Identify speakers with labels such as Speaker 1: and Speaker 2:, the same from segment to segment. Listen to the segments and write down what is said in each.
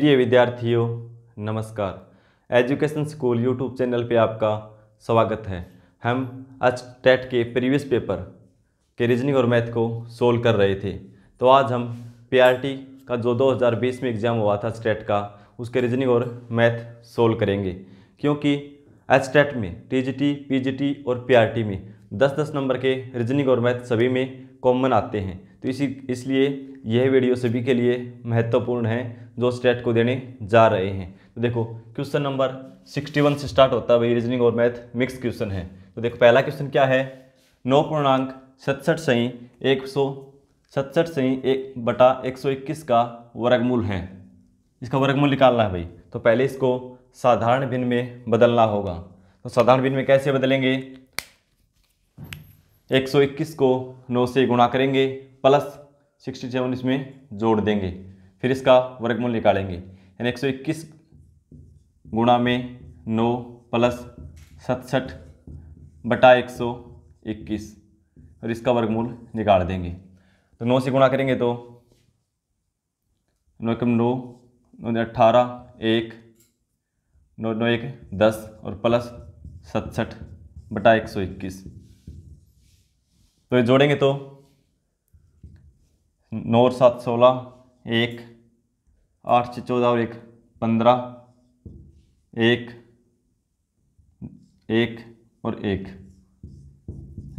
Speaker 1: प्रिय विद्यार्थियों नमस्कार एजुकेशन स्कूल यूट्यूब चैनल पे आपका स्वागत है हम आज टेट के प्रीवियस पेपर के रीजनिंग और मैथ को सोल्व कर रहे थे तो आज हम पीआरटी का जो 2020 में एग्ज़ाम हुआ था स्टेट का उसके रीजनिंग और मैथ सोल्व करेंगे क्योंकि एच टेट में टीजीटी, पीजीटी और पीआरटी में दस दस नंबर के रीजनिंग और मैथ सभी में कॉमन आते हैं तो इसी इसलिए यह वीडियो सभी के लिए महत्वपूर्ण है जो स्टेट को देने जा रहे हैं तो देखो क्वेश्चन नंबर 61 से स्टार्ट होता है वही रीजनिंग और मैथ मिक्स क्वेश्चन है तो देखो पहला क्वेश्चन क्या है नौ पूर्णांक सतसठ सही एक सौ सतसठ सही एक बटा एक सौ इक्कीस का वर्गमूल है इसका वर्गमूल निकालना है भाई तो पहले इसको साधारण भिन्न में बदलना होगा तो साधारण भिन्न में कैसे बदलेंगे 121 को 9 से गुणा करेंगे प्लस 67 इसमें जोड़ देंगे फिर इसका वर्गमूल निकालेंगे यानी एक सौ इक्कीस गुणा में नौ प्लस सतसठ बटा एक सौ इक्कीस और इसका वर्गमूल निकाल देंगे तो नौ से गुणा करेंगे तो नौ कम नौ नौ अट्ठारह एक नौ नौ एक दस और प्लस सतसठ बटा एक सौ इक्कीस तो ये जोड़ेंगे तो नौ और सात सोलह एक आठ से चौदह और एक पंद्रह एक एक और एक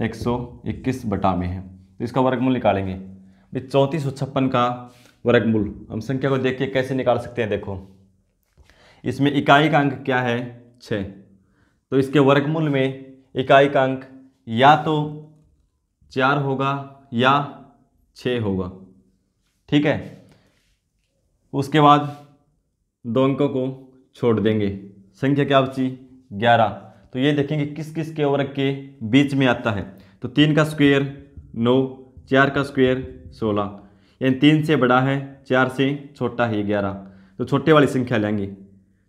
Speaker 1: एक सौ इक्कीस बटा में है तो इसका वर्गमूल निकालेंगे भाई चौंतीस सौ छप्पन का वर्गमूल हम संख्या को देख के कैसे निकाल सकते हैं देखो इसमें इकाई का अंक क्या है छः तो इसके वर्गमूल में इकाई का अंक या तो चार होगा या छः होगा ठीक है उसके बाद दो अंकों को छोड़ देंगे संख्या क्या बची ग्यारह तो ये देखेंगे किस किस के वर्ग के बीच में आता है तो तीन का स्क्वेयर नौ चार का स्क्वेयर सोलह यानी तीन से बड़ा है चार से छोटा है ग्यारह तो छोटे वाली संख्या लेंगे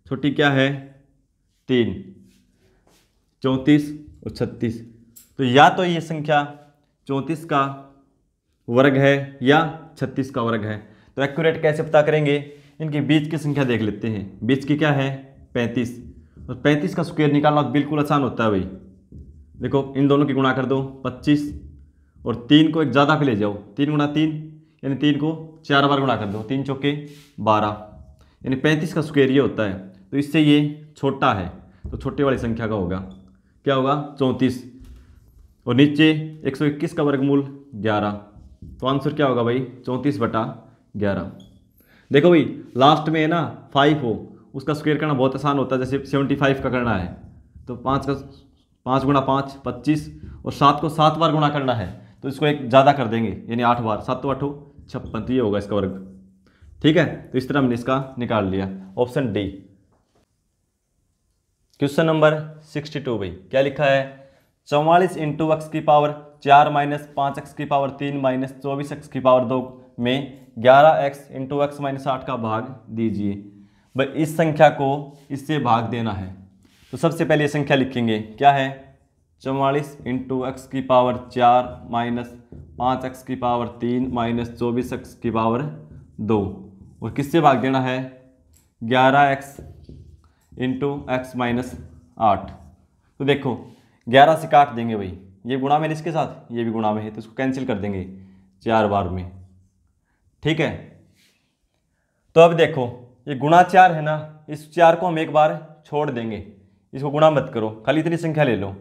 Speaker 1: छोटी क्या है तीन चौंतीस और छत्तीस तो या तो ये संख्या चौंतीस का वर्ग है या छत्तीस का वर्ग है तो एक्यूरेट कैसे पता करेंगे इनके बीच की संख्या देख लेते हैं बीच की क्या है पैंतीस और पैंतीस का स्क्वेयर निकालना बिल्कुल आसान होता है भाई देखो इन दोनों की गुणा कर दो पच्चीस और तीन को एक ज़्यादा पे ले जाओ तीन गुणा तीन यानी तीन को चार बार गुणा कर दो तीन चौके बारह यानी पैंतीस का स्क्वेयर ये होता है तो इससे ये छोटा है तो छोटे वाली संख्या का होगा क्या होगा चौंतीस और नीचे 121 का वर्गमूल 11 तो आंसर क्या होगा भाई चौंतीस बटा ग्यारह देखो भाई लास्ट में है ना फाइव हो उसका स्क्वेयर करना बहुत आसान होता है जैसे सेवेंटी फाइव का करना है तो पाँच का पाँच गुणा पाँच पच्चीस और सात को सात बार गुणा करना है तो इसको एक ज़्यादा कर देंगे यानी आठ बार सात तो आठो छप्पन तो ये होगा इसका वर्ग ठीक है तो इस तरह हमने इसका निकाल लिया option D question number sixty two भाई क्या लिखा है चौवालीस इंटू एक्स की पावर चार माइनस पाँच एक्स की पावर तीन माइनस चौबीस एक्स की पावर दो में ग्यारह एक्स इंटू एक्स माइनस आठ का भाग दीजिए भाई इस संख्या को इससे भाग देना है तो सबसे पहले ये संख्या लिखेंगे क्या है चौवालीस इंटू एक्स की पावर चार माइनस पाँच एक्स की पावर तीन माइनस चौबीस एक्स की पावर दो और किससे भाग देना है ग्यारह एक्स इंटू एक्स माइनस आठ तो देखो ग्यारह से काट देंगे भाई ये गुणा में इसके साथ ये भी गुणा में है तो इसको कैंसिल कर देंगे चार बार में ठीक है तो अब देखो ये गुणा चार है ना इस चार को हम एक बार छोड़ देंगे इसको गुणा मत करो खाली इतनी संख्या ले लो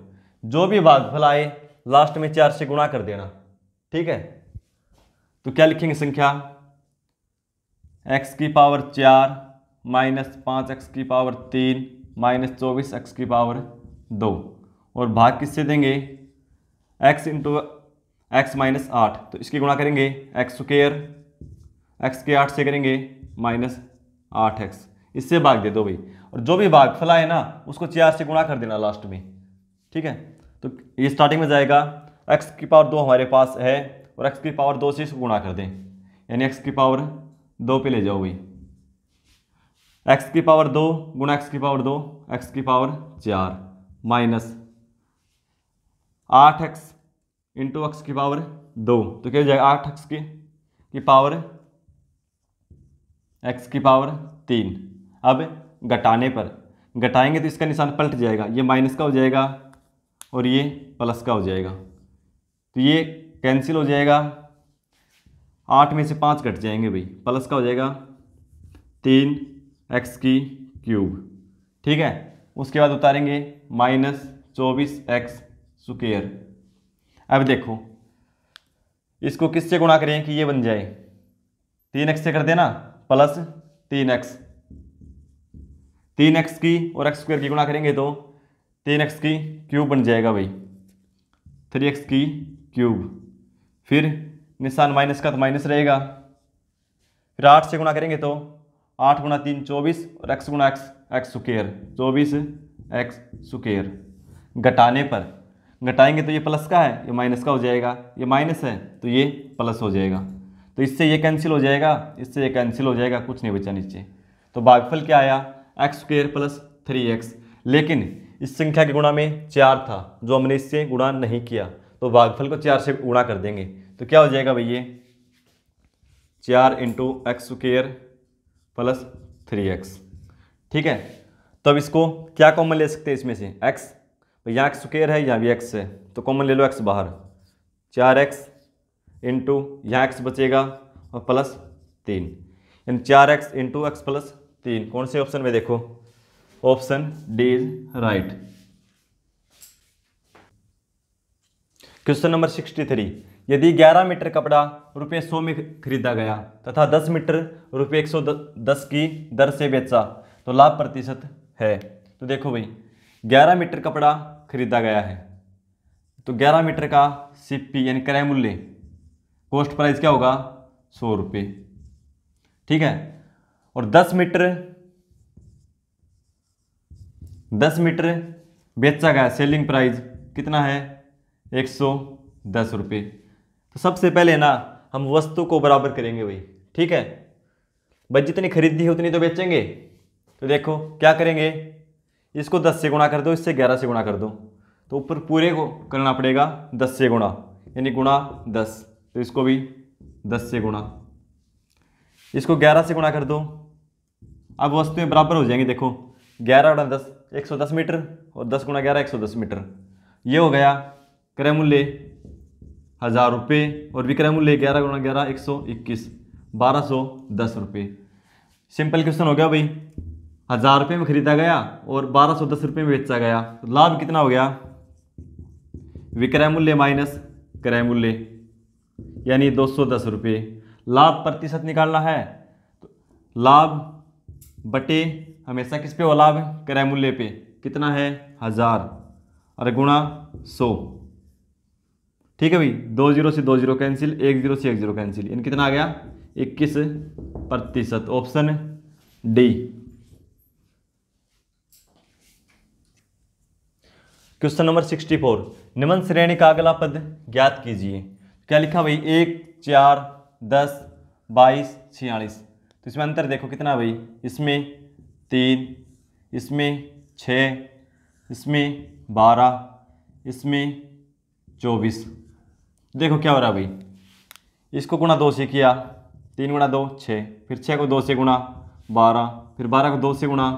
Speaker 1: जो भी भागफल आए लास्ट में चार से गुणा कर देना ठीक है तो क्या लिखेंगे संख्या एक्स की पावर चार माइनस पाँच एक्स की पावर तीन माइनस चौबीस एक्स की पावर दो और भाग किससे देंगे एक्स इंटू एक्स माइनस आठ तो इसकी गुणा करेंगे एक्स स्क्र एक्स के आठ से करेंगे माइनस आठ एक्स इससे भाग दे दो भाई और जो भी भाग फला है ना उसको चार से गुणा कर देना लास्ट में ठीक है तो ये स्टार्टिंग में जाएगा एक्स की पावर दो हमारे पास है और एक्स की पावर दो से इसको गुणा कर दें यानी एक्स की पावर दो पे ले जाओ भाई एक्स की पावर दो गुणा एक्स की पावर दो एक्स की पावर चार माइनस आठ एक्स इंटू एक्स की पावर दो तो क्या हो जाएगा आठ एक्स की, की पावर एक्स की पावर तीन अब घटाने पर घटाएंगे तो इसका निशान पलट जाएगा ये माइनस का हो जाएगा और ये प्लस का हो जाएगा तो ये कैंसिल हो जाएगा आठ में से पाँच घट जाएंगे भाई प्लस का हो जाएगा तीन एक्स की क्यूब ठीक है उसके बाद उतारेंगे माइनस चौबीस एक्स स्क्र अब देखो इसको किससे गुणा करें कि ये बन जाए तीन एक्स से कर देना प्लस तीन एक्स तीन एक्स की और एक्स स्क्वायर की गुणा करेंगे तो तीन एक्स की क्यूब बन जाएगा भाई थ्री एक्स की क्यूब फिर निशान माइनस का तो माइनस रहेगा फिर आठ से गुणा करेंगे तो आठ गुणा तीन चौबीस और एक्स गुणा एक्स एक्स स्क्र चौबीस एक्स स्क्र घटाने पर घटाएंगे तो ये प्लस का है ये माइनस का हो जाएगा ये माइनस है तो ये प्लस हो जाएगा तो इससे ये कैंसिल हो जाएगा इससे ये कैंसिल हो जाएगा कुछ नहीं बचा नीचे तो भागफल क्या आया X square plus three X लेकिन इस संख्या के गुणा में चार था जो हमने इससे गुणा नहीं किया तो भागफल को चार से गुणा कर देंगे तो क्या हो जाएगा भैया चार into X square plus three X ठीक है तब तो इसको क्या कॉमन ले सकते हैं इसमें से एक्स यहाँ एक्स स्क्र है यहाँ भी एक्स है तो कॉमन ले लो एक्स बाहर चार एक्स इंटू यहाँ एक्स बचेगा और प्लस तीन यानी चार एक्स इंटू एक्स प्लस तीन कौन से ऑप्शन में देखो option D is right question number sixty three यदि 11 मीटर कपड़ा रुपये सौ में खरीदा गया तथा 10 मीटर रुपये एक सौ दस की दर से बेचा तो लाभ प्रतिशत है तो देखो भाई 11 मीटर कपड़ा खरीदा गया है तो 11 मीटर का सीपी यानी क्रय मूल्य कॉस्ट प्राइस क्या होगा सौ रुपये ठीक है और दस मीटर दस मीटर बेचा गया सेलिंग प्राइस कितना है एक सौ दस रुपये तो सबसे पहले ना हम वस्तु को बराबर करेंगे भाई ठीक है बस जितनी खरीदी है उतनी तो बेचेंगे तो देखो क्या करेंगे इसको दस से गुणा कर दो इससे ग्यारह से गुणा कर दो तो ऊपर पूरे को करना पड़ेगा दस से गुणा यानी गुणा दस तो इसको भी दस से गुणा इसको ग्यारह से गुणा कर दो अब वस्तुएं बराबर हो जाएंगी देखो ग्यारह गुणा दस एक सौ दस मीटर और दस गुणा ग्यारह एक सौ दस मीटर ये हो गया क्रय मूल्य हज़ार रुपये और विक्रय मूल्य ग्यारह गुणा ग्यारह एक सौ इक्कीस बारह सौ दस रुपये सिंपल क्वेश्चन हो गया भाई हज़ार रुपये में खरीदा गया और बारह सौ दस रुपये में बेचा गया तो लाभ कितना हो गया विक्रय मूल्य माइनस क्रय मूल्य यानी दो सौ दस रुपये लाभ प्रतिशत निकालना है तो लाभ बटे हमेशा किस पे हो लाभ क्रय मूल्य पे कितना है हज़ार और गुणा सौ ठीक है भाई दो जीरो से दो जीरो कैंसिल एक जीरो से एक जीरो कैंसिल यानी कितना आ गया इक्कीस प्रतिशत option D question number sixty four निम्न श्रेणी का अगला पद ज्ञात कीजिए क्या लिखा भाई एक चार दस बाईस छियालीस तो इसमें अंतर देखो कितना भाई इसमें तीन इसमें छः इसमें बारह इसमें चौबीस देखो क्या हो रहा भाई इसको गुणा दो से किया तीन गुणा दो छः फिर छः को दो से गुणा बारह फिर बारह को दो से गुणा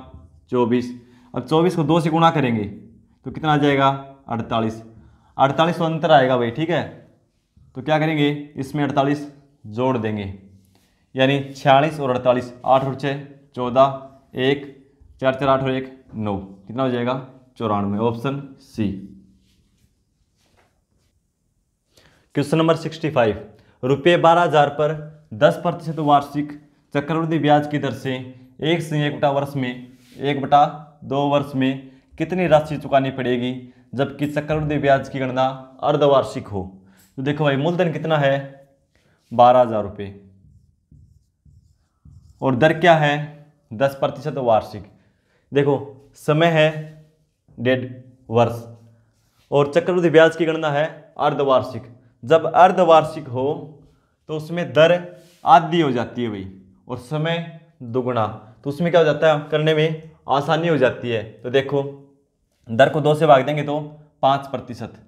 Speaker 1: चौबीस अब चौबीस को दो से गुणा करेंगे तो कितना आ जाएगा अड़तालीस अड़तालीस सौ अंतर आएगा भाई ठीक है तो क्या करेंगे इसमें अड़तालीस जोड़ देंगे यानी छियालीस और अड़तालीस आठ और छः चौदह एक चार चार आठ और एक नौ कितना हो जाएगा चौरानवे option C question number sixty five रुपये बारह हजार पर दस प्रतिशत वार्षिक चक्रवृद्धि ब्याज की दर से एक से एक बटा वर्ष में एक बटा दो वर्ष में कितनी राशि चुकानी पड़ेगी जबकि चक्रवृद्धि ब्याज की गणना अर्धवार्षिक हो तो देखो भाई मूलधन कितना है बारह हज़ार रुपये और दर क्या है दस प्रतिशत वार्षिक देखो समय है डेढ़ वर्ष और चक्रवृद्धि ब्याज की गणना है अर्धवार्षिक जब अर्धवार्षिक हो तो उसमें दर आधी हो जाती है भाई और समय दोगुना तो उसमें क्या हो जाता है करने में आसानी हो जाती है तो देखो दर को दो से भाग देंगे तो पाँच प्रतिशत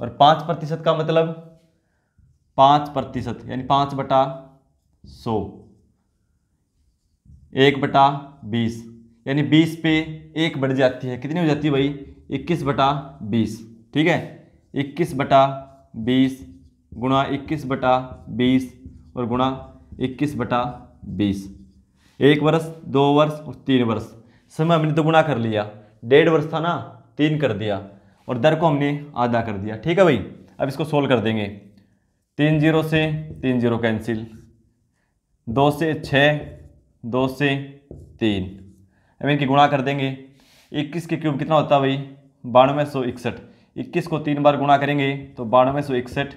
Speaker 1: और पाँच प्रतिशत का मतलब पाँच प्रतिशत यानी पाँच बटा सौ एक बटा बीस यानी बीस पे एक बढ़ जाती है कितनी हो जाती है भाई इक्कीस बटा बीस ठीक है इक्कीस बटा बीस गुणा इक्कीस बटा बीस और गुणा इक्कीस बटा बीस एक वर्ष दो वर्ष और तीन वर्ष समय हमने तो गुणा कर लिया डेढ़ वर्ष था ना तीन कर दिया और दर को हमने आधा कर दिया ठीक है भाई अब इसको सोल्व कर देंगे तीन जीरो से तीन जीरो कैंसिल दो से छः दो से तीन अब इनकी गुणा कर देंगे इक्कीस के क्यूब कितना होता है भाई बानवे सौ इकसठ इक्कीस को तीन बार गुणा करेंगे तो बानवे सौ इकसठ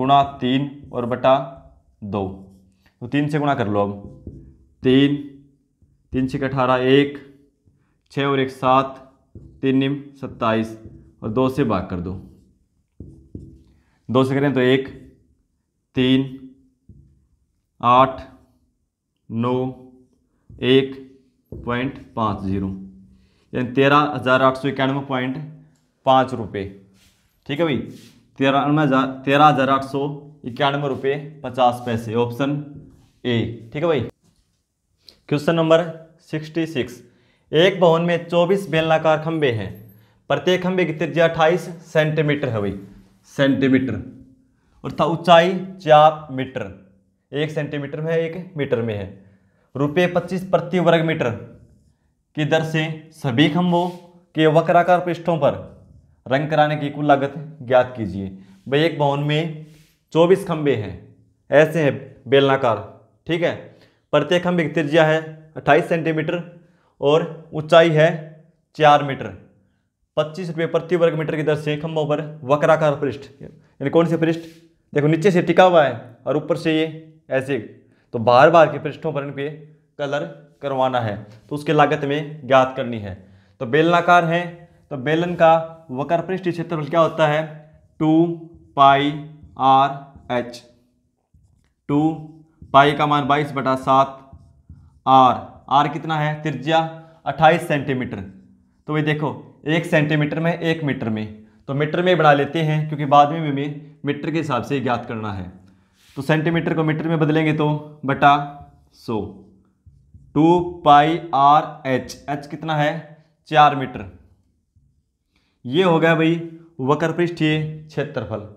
Speaker 1: गुणा तीन और बटा दो तो तीन से गुणा कर लो अब तीन तीन छः अठारह एक छः और एक सात तीन निम सत्ताईस और दो से भाग कर दो दो से करें तो एक तीन आठ नौ एक पॉइंट पाँच जीरो यानी तेरह हज़ार आठ सौ इक्यानवे पॉइंट पाँच रुपये ठीक है भाई तेरानवे हज़ार तेरह हज़ार आठ सौ इक्यानवे रुपये पचास पैसे ऑप्शन ए ठीक है भाई क्वेश्चन नंबर सिक्सटी सिक्स एक भवन में चौबीस बेलनाकार खंभे हैं प्रत्येक खंभे की त्रिज्या अट्ठाईस सेंटीमीटर है भाई सेंटीमीटर और था ऊंचाई चार मीटर एक सेंटीमीटर में है एक मीटर में है रुपये पच्चीस प्रति वर्ग मीटर की दर से सभी खंभों के वक्राकार पृष्ठों पर रंग कराने की कुल लागत ज्ञात कीजिए भाई एक भवन में चौबीस खंभे हैं ऐसे हैं बेलनाकार ठीक है प्रत्येक खंभे की त्रिज्या है अट्ठाईस सेंटीमीटर और ऊंचाई है चार मीटर पच्चीस रुपये प्रति वर्ग मीटर की दर से खंभों पर वक्राकार पृष्ठ यानी कौन से पृष्ठ देखो नीचे से टिका हुआ है और ऊपर से ये ऐसे तो बार बार के पृष्ठों पर इनके कलर करवाना है तो उसके लागत में ज्ञात करनी है तो बेलनाकार है तो बेलन का वक्र पृष्ठ क्षेत्रफल क्या होता है two pi R H two pi का मान बाईस बटा सात आर आर कितना है त्रिज्या अट्ठाईस सेंटीमीटर तो ये देखो एक सेंटीमीटर में एक मीटर में तो मीटर में बढ़ा लेते हैं क्योंकि बाद में हमें मीटर के हिसाब से ज्ञात करना है तो सेंटीमीटर को मीटर में बदलेंगे तो बटा सो two pi R H H कितना है चार मीटर ये हो गया भाई वक्र पृष्ठीय क्षेत्रफल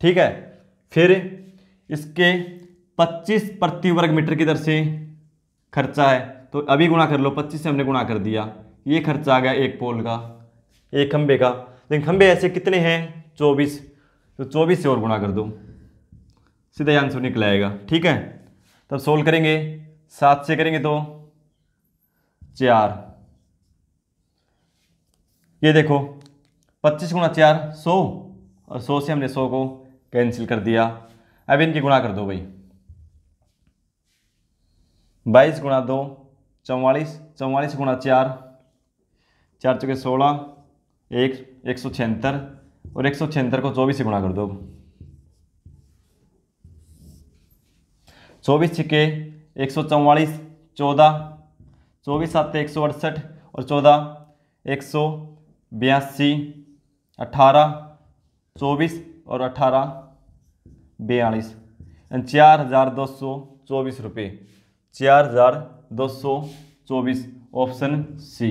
Speaker 1: ठीक है फिर इसके 25 प्रति वर्ग मीटर की दर से खर्चा है तो अभी गुणा कर लो 25 से हमने गुणा कर दिया ये खर्चा आ गया एक पोल का एक खम्भे का लेकिन खम्भे ऐसे कितने हैं चौबीस तो चौबीस से और गुणा कर दो सीधा आंसर निकल आएगा ठीक है तब सोल्व करेंगे सात से करेंगे तो चार ये देखो पच्चीस गुणा चार सौ और सौ से हमने सौ को कैंसिल कर दिया अब इनकी गुणा कर दो भाई बाईस गुणा दो चौवालीस चौवालीस गुणा चार चार चौके सोलह एक एक सौ छिहत्तर और एक सौ छिहत्तर को चौबीस से गुणा कर दो चौबीस छिके एक सौ चौवालीस चौदह चौबीस सात एक सौ अड़सठ और चौदह एक सौ बयासी अठारह चौबीस और अठारह बयालीस चार हज़ार दो सौ चौबीस रुपये चार हज़ार दो सौ चौबीस option C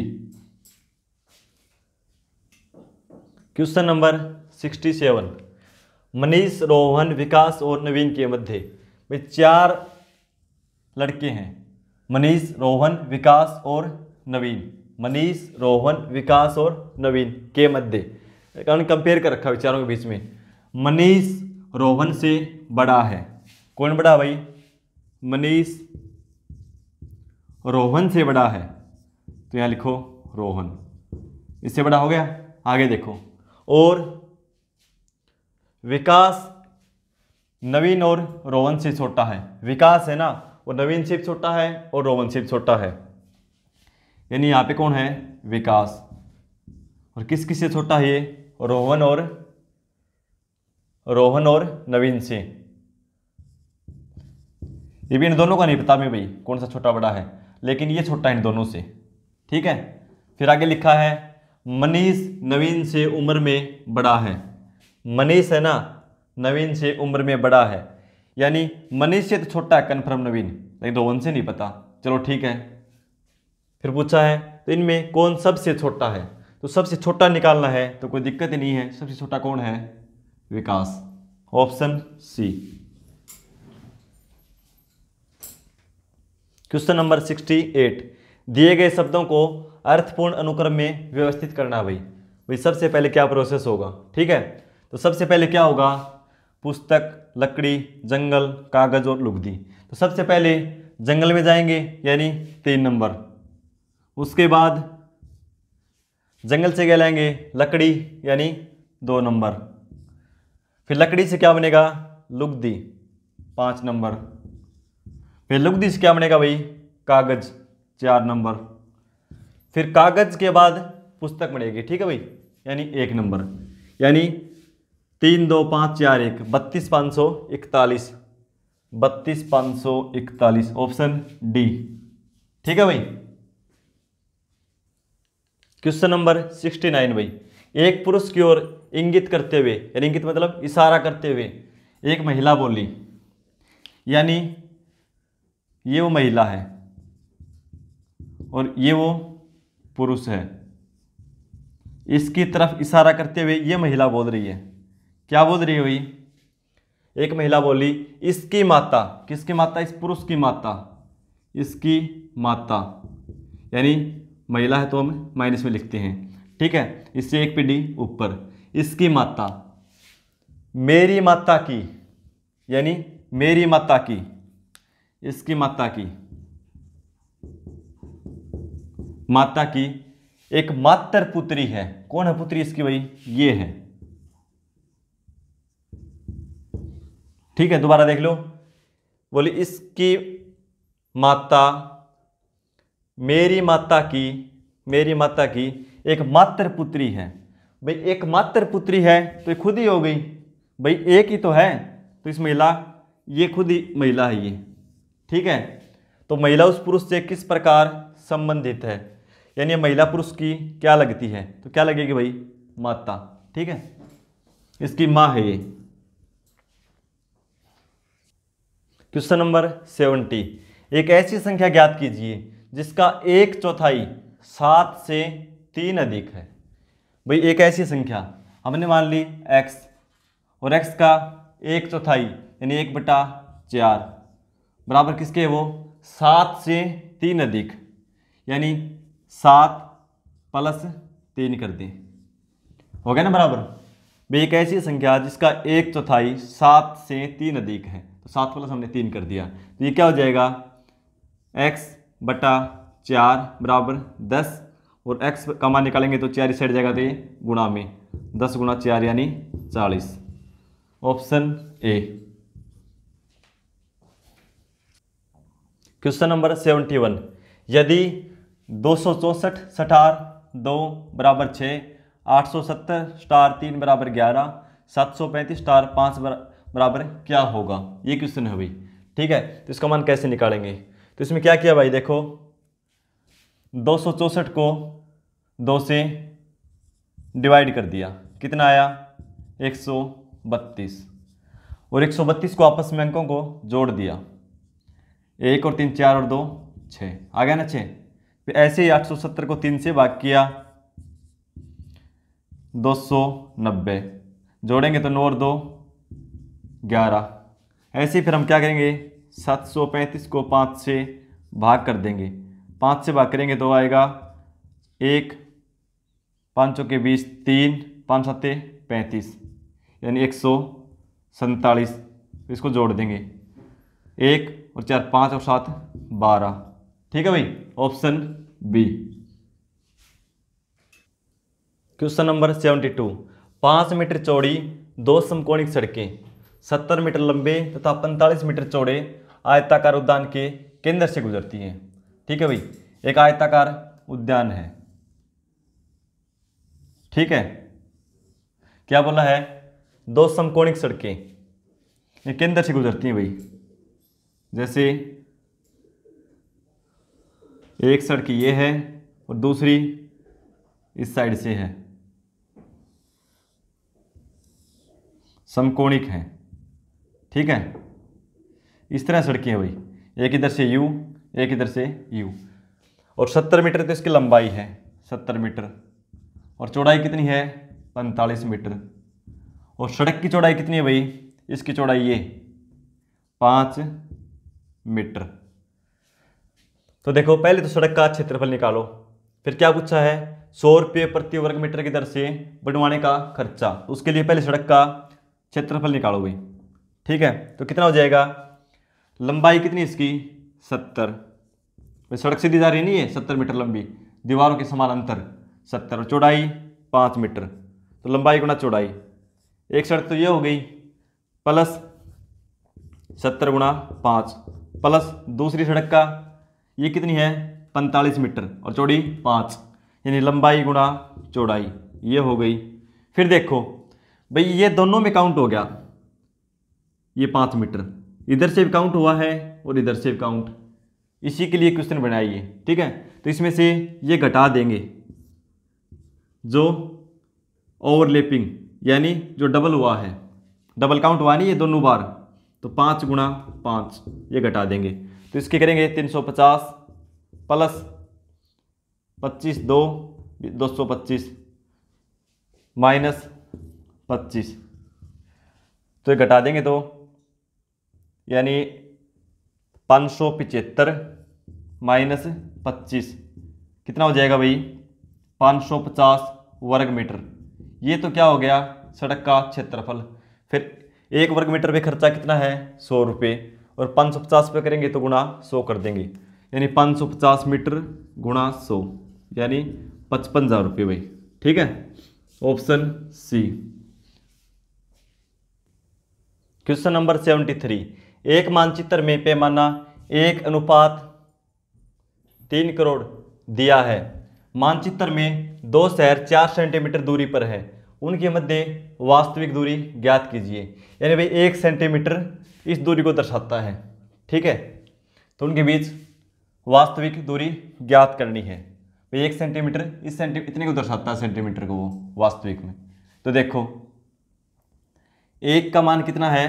Speaker 1: question number 67 Manish Rohan Vikas और नवीन के मध्य वे चार लड़के हैं मनीष रोहन विकास और नवीन मनीष रोहन विकास और नवीन के मध्य कारण कंपेयर कर रखा विचारों के बीच में मनीष रोहन से बड़ा है कौन बड़ा भाई मनीष रोहन से बड़ा है तो यहाँ लिखो रोहन इससे बड़ा हो गया आगे देखो और विकास नवीन और रोवन से छोटा है विकास है ना और नवीन से छोटा है और रोवन से छोटा है यानी यहाँ पे कौन है विकास और किस किस से छोटा है ये रोहन और रोहन और नवीन से ये भी इन दोनों का नहीं पता मैं भाई कौन सा छोटा बड़ा है लेकिन ये छोटा है इन दोनों से ठीक है फिर आगे लिखा है मनीष नवीन से उम्र में बड़ा है मनीष है ना नवीन से उम्र में बड़ा है यानी मनीष से तो छोटा है कन्फर्म नवीन लेकिन तो उनसे नहीं पता चलो ठीक है फिर पूछा है तो इनमें कौन सबसे छोटा है तो सबसे छोटा निकालना है तो कोई दिक्कत ही नहीं है सबसे छोटा कौन है Vikas option C question number sixty eight दिए गए शब्दों को अर्थपूर्ण अनुक्रम में व्यवस्थित करना भाई भाई सबसे पहले क्या प्रोसेस होगा ठीक है तो सबसे पहले क्या होगा पुस्तक लकड़ी जंगल कागज और लुगदी तो सबसे पहले जंगल में जाएंगे यानी तीन नंबर उसके बाद जंगल से क्या लाएंगे लकड़ी यानी दो नंबर फिर लकड़ी से क्या बनेगा लुगदी पाँच नंबर फिर लुगदी से क्या बनेगा भाई कागज चार नंबर फिर कागज के बाद पुस्तक मिलेगी ठीक है भाई यानी एक नंबर यानी तीन दो पाँच चार एक बत्तीस पाँच सौ इकतालीस बत्तीस पाँच सौ इकतालीस ऑप्शन डी ठीक है भाई क्वेश्चन नंबर सिक्सटी नाइन भाई एक पुरुष की ओर इंगित करते हुए यानी इंगित मतलब इशारा करते हुए एक महिला बोली यानी ये वो महिला है और ये वो पुरुष है इसकी तरफ इशारा करते हुए ये महिला बोल रही है क्या बोल रही हुई एक महिला बोली इसकी माता किसकी माता इस पुरुष की माता इसकी माता यानी महिला है तो हम माइनस में लिखते हैं ठीक है इससे एक पीढ़ी ऊपर इसकी माता मेरी माता की यानी मेरी माता की इसकी माता की माता की एक मात्र पुत्री है कौन है पुत्री इसकी भाई ये है ठीक है दोबारा देख लो बोली इसकी माता मेरी माता की मेरी माता की एक मात्र पुत्री है भाई एक मात्र पुत्री है तो ये खुद ही हो गई भाई एक ही तो है तो इस महिला ये खुद ही महिला है ये ठीक है तो महिला उस पुरुष से किस प्रकार संबंधित है यानी महिला पुरुष की क्या लगती है तो क्या लगेगी भाई माता ठीक है इसकी माँ है ये क्वेश्चन नंबर सेवेंटी एक ऐसी संख्या ज्ञात कीजिए जिसका एक चौथाई सात से तीन अधिक है भाई एक ऐसी संख्या हमने मान ली एक्स और एक्स का एक चौथाई यानी एक बटा चार बराबर किसके है वो सात से तीन अधिक यानी सात प्लस तीन कर दें हो गया ना बराबर भाई एक ऐसी संख्या जिसका एक चौथाई सात से तीन अधिक है तो सात प्लस हमने तीन कर दिया तो ये क्या हो जाएगा एक्स बटा चार बराबर दस और एक्स का मान निकालेंगे तो चार साइड जाएगा तो गुणा में दस गुणा चार यानी चालीस option A question number seventy one यदि दो सौ चौंसठ सठार दो बराबर छः आठ सौ सत्तर स्टार तीन बराबर ग्यारह सात सौ पैंतीस स्टार पाँच बराबर क्या होगा ये क्वेश्चन है भाई ठीक है तो इसका मान कैसे निकालेंगे तो इसमें क्या किया भाई देखो दो सौ चौंसठ को दो से डिवाइड कर दिया कितना आया एक सौ बत्तीस और एक सौ बत्तीस को आपस में अंकों को जोड़ दिया एक और तीन चार और दो छः आ गया ना छः फिर ऐसे ही 870 को तीन से भाग किया 290 जोड़ेंगे तो नौ और दो ग्यारह ऐसे ही फिर हम क्या करेंगे 735 को पाँच से भाग कर देंगे पाँच से भाग करेंगे तो आएगा एक पाँचों के बीस तीन पाँच सत्ते पैंतीस यानी एक सौ सैंतालीस इसको जोड़ देंगे एक और चार पाँच और सात बारह ठीक है भाई option B question number seventy two पाँच मीटर चौड़ी दो समकोणिक सड़कें सत्तर मीटर लंबे तथा पैंतालीस मीटर चौड़े आयताकार उद्यान के केंद्र से गुजरती हैं ठीक है भाई एक आयताकार उद्यान है ठीक है क्या बोला है दो समकोणिक सड़कें ये केंद्र से गुजरती हैं भाई जैसे एक सड़क ये है और दूसरी इस साइड से है समकोणिक है ठीक है इस तरह सड़कें हुई एक इधर से यू एक इधर से यू और सत्तर मीटर तो इसकी लंबाई है सत्तर मीटर और चौड़ाई कितनी है पैंतालीस मीटर और सड़क की चौड़ाई कितनी है भाई इसकी चौड़ाई ये पाँच मीटर तो देखो पहले तो सड़क का क्षेत्रफल निकालो फिर क्या पूछा है सौ रुपये प्रति वर्ग मीटर की दर से बनवाने का खर्चा तो उसके लिए पहले सड़क का क्षेत्रफल निकालो भाई ठीक है तो कितना हो जाएगा लंबाई कितनी इसकी सत्तर सड़क सीधी जा रही नहीं है सत्तर मीटर लंबी दीवारों के समान अंतर सत्तर और चौड़ाई पाँच मीटर तो लंबाई गुणा चौड़ाई एक सड़क तो ये हो गई प्लस सत्तर गुणा पाँच प्लस दूसरी सड़क का ये कितनी है पैंतालीस मीटर और चौड़ी पाँच यानी लंबाई गुणा चौड़ाई ये हो गई फिर देखो भाई ये दोनों में काउंट हो गया ये पाँच मीटर इधर से भी काउंट हुआ है और इधर से भी काउंट इसी के लिए क्वेश्चन बनाइए ठीक है तो इसमें से ये घटा देंगे जो ओवरलेपिंग यानी जो डबल हुआ है डबल काउंट हुआ नहीं ये दोनों बार तो पाँच गुणा पाँच ये घटा देंगे तो इसके करेंगे तीन सौ पचास प्लस पच्चीस दो दो सौ पच्चीस माइनस पच्चीस तो ये घटा देंगे तो यानी पाँच सौ पिचहत्तर माइनस पच्चीस कितना हो जाएगा भाई पाँच सौ पचास वर्ग मीटर ये तो क्या हो गया सड़क का क्षेत्रफल फिर एक वर्ग मीटर पे खर्चा कितना है सौ रुपये और पाँच सौ पचास पे करेंगे तो गुणा सौ कर देंगे यानी पाँच सौ पचास मीटर गुणा सौ यानी पचपन हज़ार रुपये भाई ठीक है option C question number seventy three एक मानचित्र में पैमाना एक अनुपात तीन करोड़ दिया है मानचित्र में दो शहर चार सेंटीमीटर दूरी पर है उनके मध्य वास्तविक दूरी ज्ञात कीजिए यानी भाई एक सेंटीमीटर इस दूरी को दर्शाता है ठीक है तो उनके बीच वास्तविक दूरी ज्ञात करनी है भाई तो एक सेंटीमीटर इस सेंटी इतने को दर्शाता है सेंटीमीटर को वो वास्तविक में तो देखो एक का मान कितना है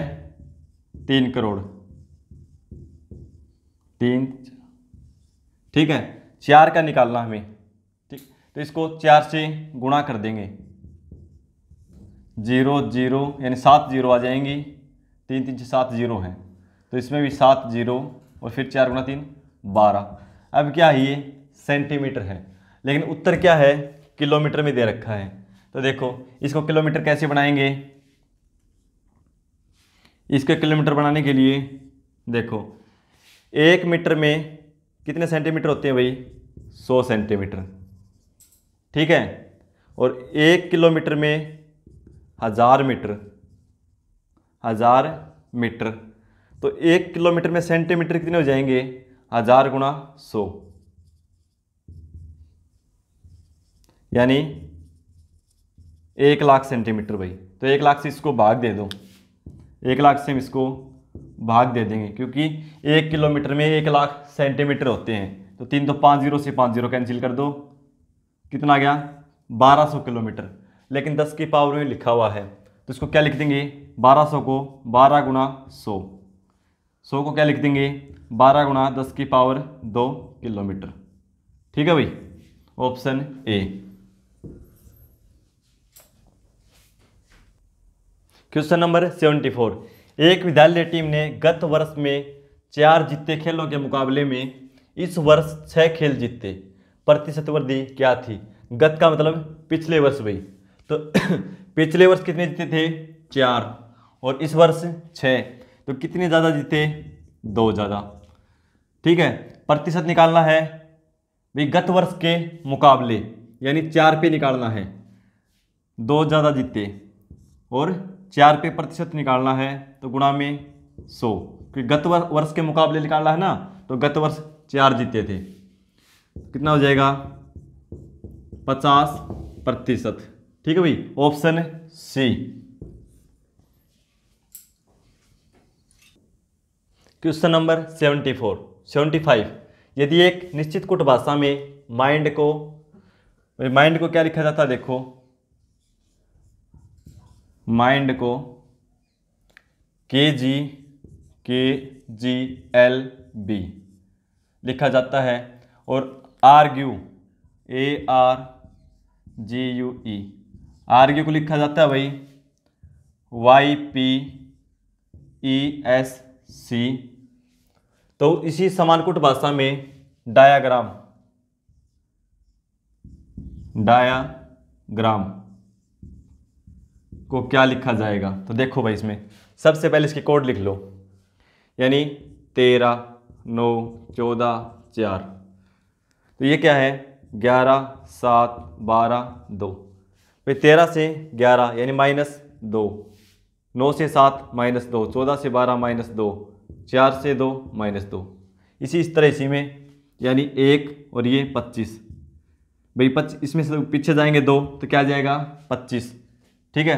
Speaker 1: तीन करोड़ तीन ठीक है चार का निकालना हमें ठीक तो इसको चार से गुणा कर देंगे जीरो जीरो यानी सात जीरो आ जाएंगी तीन तीन छः सात जीरो हैं तो इसमें भी सात जीरो और फिर चार गुना तीन बारह अब क्या है ये सेंटीमीटर है लेकिन उत्तर क्या है किलोमीटर में दे रखा है तो देखो इसको किलोमीटर कैसे बनाएंगे इसके किलोमीटर बनाने के लिए देखो एक मीटर में कितने सेंटीमीटर होते हैं भाई सौ सेंटीमीटर ठीक है और एक किलोमीटर में हज़ार मीटर हज़ार मीटर तो एक किलोमीटर में सेंटीमीटर कितने हो जाएंगे हज़ार गुणा सौ यानी एक लाख सेंटीमीटर भाई तो एक लाख से इसको भाग दे दो एक लाख से हम इसको भाग दे देंगे क्योंकि एक किलोमीटर में एक लाख सेंटीमीटर होते हैं तो तीन तो पाँच जीरो से पाँच जीरो कैंसिल कर दो कितना गया बारह सौ किलोमीटर लेकिन दस की पावर में लिखा हुआ है तो इसको क्या लिख देंगे बारह सौ को बारह गुना सौ सौ को क्या लिख देंगे बारह गुना दस की पावर दो किलोमीटर ठीक है भाई option A question number seventy four एक विद्यालय टीम ने गत वर्ष में चार जीते खेलों के मुकाबले में इस वर्ष छह खेल जीते प्रतिशत वृद्धि क्या थी गत का मतलब पिछले वर्ष भाई तो पिछले वर्ष कितने जीते थे चार और इस वर्ष छः तो कितने ज़्यादा जीते दो ज़्यादा ठीक है प्रतिशत निकालना है भाई गत वर्ष के मुकाबले यानी चार पे निकालना है दो ज़्यादा जीते और चार पे प्रतिशत निकालना है तो गुणा में सौ क्योंकि गत वर्ष के मुकाबले निकालना है ना तो गत वर्ष चार जीते थे कितना हो जाएगा पचास प्रतिशत ठीक है भाई option C question number seventy four seventy five यदि एक निश्चित कुट भाषा में माइंड को माइंड को क्या लिखा जाता है देखो माइंड को के जी के जी एल बी लिखा जाता है और argue A R G U E argue को लिखा जाता है भाई Y P E S C तो इसी समानकुट भाषा में डायाग्राम डायाग्राम को क्या लिखा जाएगा तो देखो भाई इसमें सबसे पहले इसके कोड लिख लो यानी तेरह नौ चौदह चार तो ये क्या है ग्यारह सात बारह दो भाई तेरह से ग्यारह यानी माइनस दो नौ से सात माइनस दो चौदह से बारह माइनस दो चार से दो माइनस दो इसी इस तरह इसी में यानी एक और ये पच्चीस भाई पच्चीस इसमें से पीछे जाएंगे दो तो क्या जाएगा पच्चीस ठीक है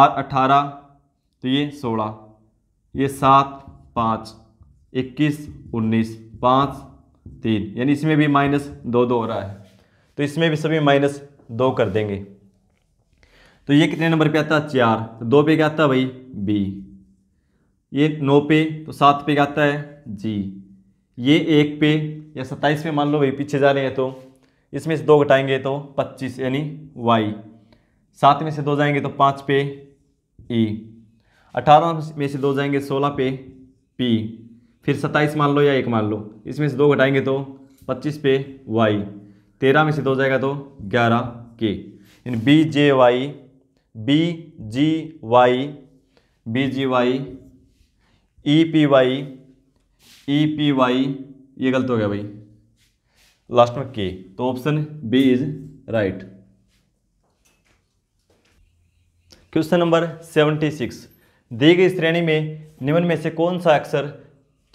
Speaker 1: आर अट्ठारह तो ये सोलह ये सात पाँच इक्कीस उन्नीस पाँच तीन यानी इसमें भी माइनस दो दो हो रहा है तो इसमें भी सभी माइनस दो कर देंगे तो ये कितने नंबर पे आता है चार तो दो पे क्या आता है भाई बी ये नौ पे तो सात पे आता है जी ये एक पे या सत्ताईस पे मान लो भाई पीछे जा रहे हैं तो इसमें से दो घटाएंगे तो पच्चीस यानी वाई सात में से दो जाएंगे तो पाँच पे ई अठारह में से दो जाएंगे सोलह पे पी फिर सत्ताईस मान लो या एक मान लो इसमें से दो घटाएंगे तो पच्चीस पे वाई तेरह में से दो जाएगा तो ग्यारह के यानी B J Y B G Y B G Y E P Y E P Y ये गलत हो गया भाई लास्ट में के तो option B is right question number seventy six दी गई श्रेणी में निम्न में से कौन सा अक्षर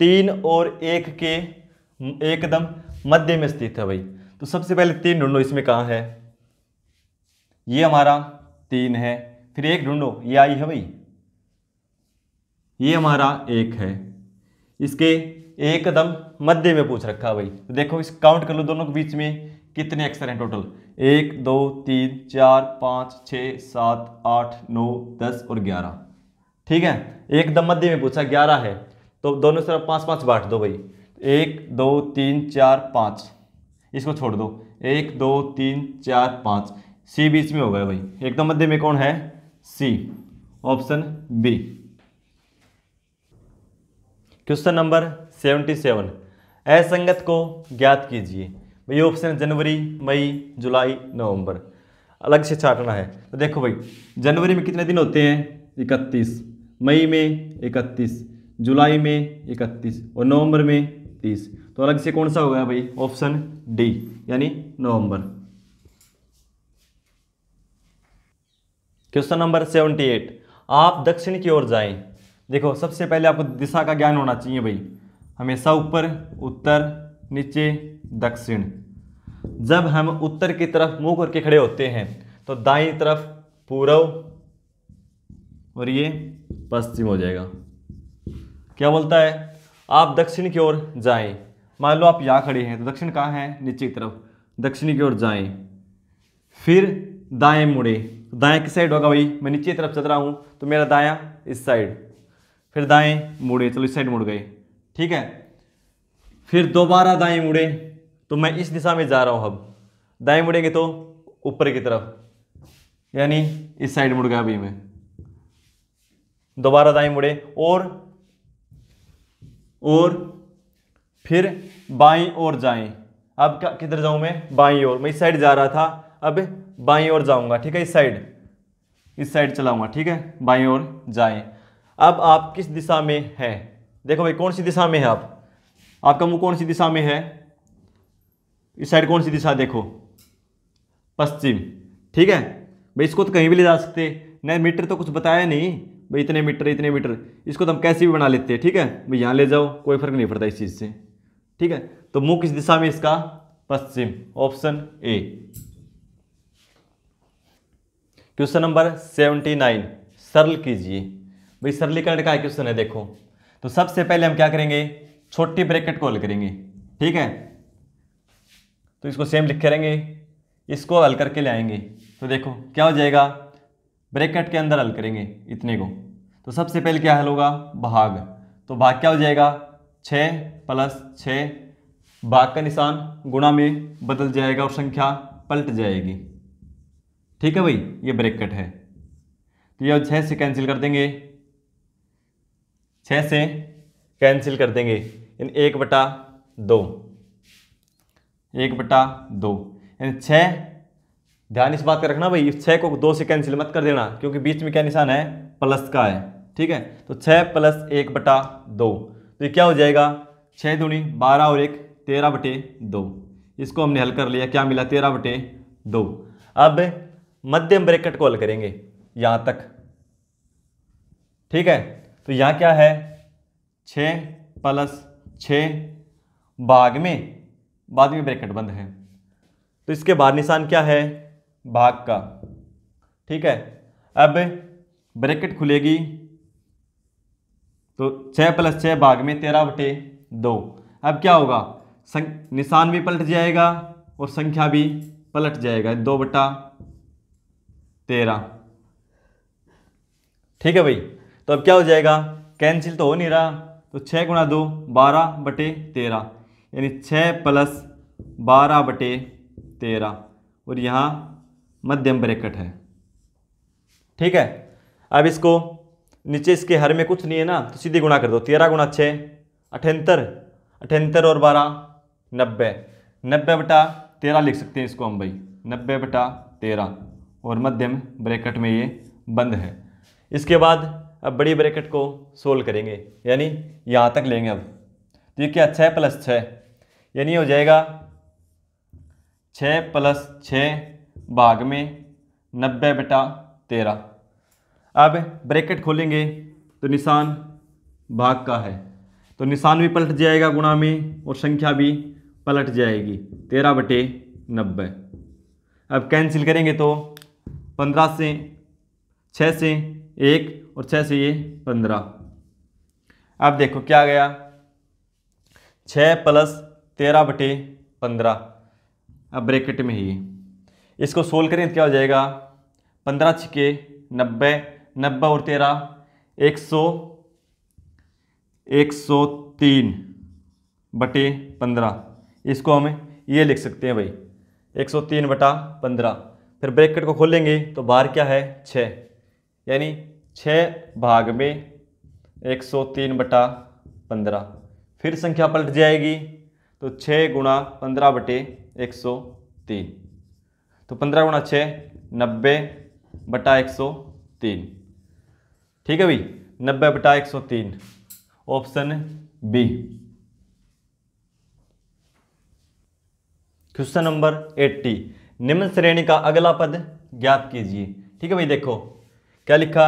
Speaker 1: तीन और एक के एकदम मध्य में स्थित है भाई तो सबसे पहले तीन ढूंढो इसमें कहाँ है ये हमारा तीन है फिर एक ढूंढो ये आई है भाई ये हमारा एक है इसके एक कदम मध्य में पूछ रखा भाई तो देखो इस काउंट कर लो दोनों के बीच में कितने अक्षर हैं टोटल एक दो तीन चार पाँच छः सात आठ नौ दस और ग्यारह ठीक है एकदम मध्य में पूछा ग्यारह है तो दोनों तरफ पाँच पाँच बांट दो भाई एक दो तीन चार पाँच इसको छोड़ दो एक दो तीन चार पाँच सी बीच में हो गया भाई एकदम मध्य में कौन है C option B question number seventy seven असंगत को ज्ञात कीजिए भाई ऑप्शन जनवरी मई जुलाई नवंबर अलग से छाटना है तो देखो भाई जनवरी में कितने दिन होते हैं इकतीस मई में इकतीस जुलाई में इकतीस और नवंबर में तीस तो अलग से कौन सा होगा भाई ऑप्शन डी यानी November question number seventy eight आप दक्षिण की ओर जाएं देखो सबसे पहले आपको दिशा का ज्ञान होना चाहिए भाई हमेशा ऊपर उत्तर नीचे दक्षिण जब हम उत्तर की तरफ मुंह करके खड़े होते हैं तो दाई तरफ पूर्व और ये पश्चिम हो जाएगा क्या बोलता है आप दक्षिण की ओर जाएं मान लो आप यहाँ खड़े हैं तो दक्षिण कहाँ है नीचे की तरफ दक्षिण की ओर जाएं फिर दाएं मुड़े दाएं किस साइड होगा भाई मैं नीचे की तरफ चल रहा हूँ तो मेरा दाया इस साइड फिर दाएं मुड़े चलो इस साइड मुड़ गए ठीक है फिर दोबारा दाएं मुड़े तो मैं इस दिशा में जा रहा हूं अब दाएं मुड़ेंगे तो ऊपर की तरफ यानी इस साइड मुड़ गया अभी मैं दोबारा दाएं मुड़े और और फिर बाई और जाएं अब किधर जाऊं मैं बाई और मैं इस साइड जा रहा था अब बाई और जाऊंगा ठीक है इस साइड इस साइड चलाऊंगा ठीक है बाई और जाएं अब आप किस दिशा में हैं देखो भाई कौन सी दिशा में है आप आपका मुंह कौन सी दिशा में है इस साइड कौन सी दिशा देखो पश्चिम ठीक है भाई इसको तो कहीं भी ले जा सकते नहीं मीटर तो कुछ बताया नहीं भाई इतने मीटर इतने मीटर इसको तो हम कैसे भी बना लेते हैं ठीक है भाई यहाँ ले जाओ कोई फर्क नहीं पड़ता इस चीज़ से ठीक है तो मुंह किस दिशा में इसका पश्चिम option A question number seventy nine सरल कीजिए भाई सरलीकरण का क्वेश्चन है देखो तो सबसे पहले हम क्या करेंगे छोटी ब्रैकेट को हल करेंगे ठीक है तो इसको सेम लिखे रहेंगे इसको हल करके ले आएंगे तो देखो क्या हो जाएगा ब्रैकेट के अंदर हल करेंगे इतने को तो सबसे पहले क्या हल होगा भाग तो भाग क्या हो जाएगा छः प्लस छः भाग का निशान गुणा में बदल जाएगा और संख्या पलट जाएगी ठीक है भाई ये ब्रैकेट है तो ये छः से कैंसिल कर देंगे छः से कैंसिल कर देंगे इन एक बटा दो एक बटा दो यानी छः ध्यान इस बात का रखना भाई छः को दो से कैंसिल मत कर देना क्योंकि बीच में क्या निशान है प्लस का है ठीक है तो छः प्लस एक बटा दो तो ये क्या हो जाएगा छः दूनी बारह और एक तेरह बटे दो इसको हमने हल कर लिया क्या मिला तेरह बटे दो अब मध्यम ब्रैकेट को हल करेंगे यहाँ तक ठीक है तो यहाँ क्या है छः प्लस छः भाग में बाद में ब्रैकेट बंद है तो इसके बाद निशान क्या है भाग का ठीक है अब ब्रैकेट खुलेगी तो छः प्लस छः भाग में तेरह बटे दो अब क्या होगा निशान भी पलट जाएगा और संख्या भी पलट जाएगा दो बटा तेरह ठीक है भाई तो अब क्या हो जाएगा कैंसिल तो हो नहीं रहा तो छः गुणा दो बारह बटे तेरह यानी छः प्लस बारह बटे तेरह और यहाँ मध्यम ब्रैकेट है ठीक है अब इसको नीचे इसके हर में कुछ नहीं है ना तो सीधे गुणा कर दो तेरह गुणा छः अठहत्तर अठहत्तर और बारह नब्बे नब्बे बटा तेरह लिख सकते हैं इसको हम भाई नब्बे बटा तेरह और मध्यम ब्रैकेट में ये बंद है इसके बाद अब बड़ी ब्रैकेट को सोल्व करेंगे यानी यहाँ तक लेंगे अब तो ये क्या छः प्लस छः यानी हो जाएगा छः प्लस छः भाग में नब्बे बटा तेरह अब ब्रैकेट खोलेंगे तो निशान भाग का है तो निशान भी पलट जाएगा गुणा में और संख्या भी पलट जाएगी तेरह बटे नब्बे अब कैंसिल करेंगे तो पंद्रह से छः से एक और छः से ये पंद्रह अब देखो क्या गया छः प्लस तेरह बटे पंद्रह अब ब्रैकेट में ही इसको सोल्व करें तो क्या हो जाएगा पंद्रह छके नब्बे नब्बे और तेरह एक सौ एक सौ तीन बटे पंद्रह इसको हम ये लिख सकते हैं भाई एक सौ तीन बटा पंद्रह फिर ब्रैकेट को खोलेंगे तो बाहर क्या है छः यानी छः भाग में एक सौ तीन बटा पंद्रह फिर संख्या पलट जाएगी तो छः गुणा पंद्रह बटे एक सौ तीन तो पंद्रह गुणा छः नब्बे बटा एक सौ तीन ठीक है भाई नब्बे बटा एक सौ तीन option B question number eighty निम्न श्रेणी का अगला पद ज्ञात कीजिए ठीक है भाई देखो क्या लिखा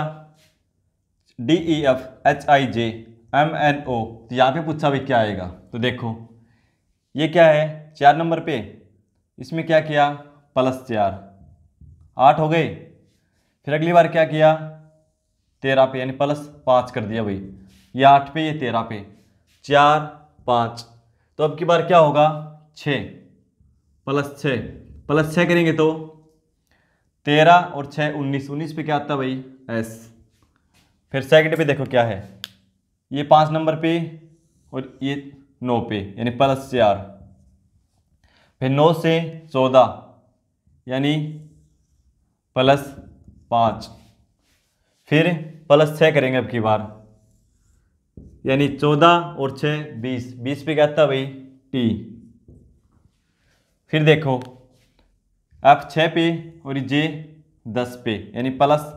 Speaker 1: D E F H I J M N O तो यहाँ पे पूछा भी क्या आएगा तो देखो ये क्या है चार नंबर पे इसमें क्या किया प्लस चार आठ हो गए फिर अगली बार क्या किया तेरह पे यानी प्लस पाँच कर दिया भाई ये आठ पे ये तेरह पे चार पाँच तो अब की बार क्या होगा छः प्लस छः प्लस छः करेंगे तो तेरह और छः उन्नीस उन्नीस पे क्या आता भाई एस फिर सेकंड पे देखो क्या है ये पाँच नंबर पे और ये नौ पे यानी प्लस चार फिर नौ से चौदह यानी प्लस पाँच फिर प्लस छः करेंगे अब की बार यानी चौदह और छः बीस बीस पे क्या था भाई टी फिर देखो एफ छः पे और जे दस पे यानी प्लस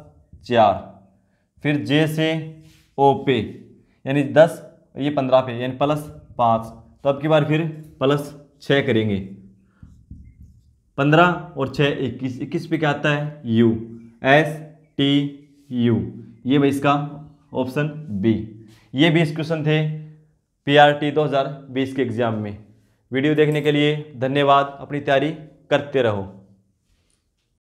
Speaker 1: चार फिर जे से ओ पे यानी दस ये पंद्रह पे यानी प्लस पाँच तो अब की बार फिर प्लस छः करेंगे पंद्रह और छः इक्कीस इक्कीस पे क्या आता है यू एस टी यू ये भाई इसका ऑप्शन बी ये बीस क्वेश्चन थे पीआरटी 2020 के एग्ज़ाम में वीडियो देखने के लिए धन्यवाद अपनी तैयारी करते रहो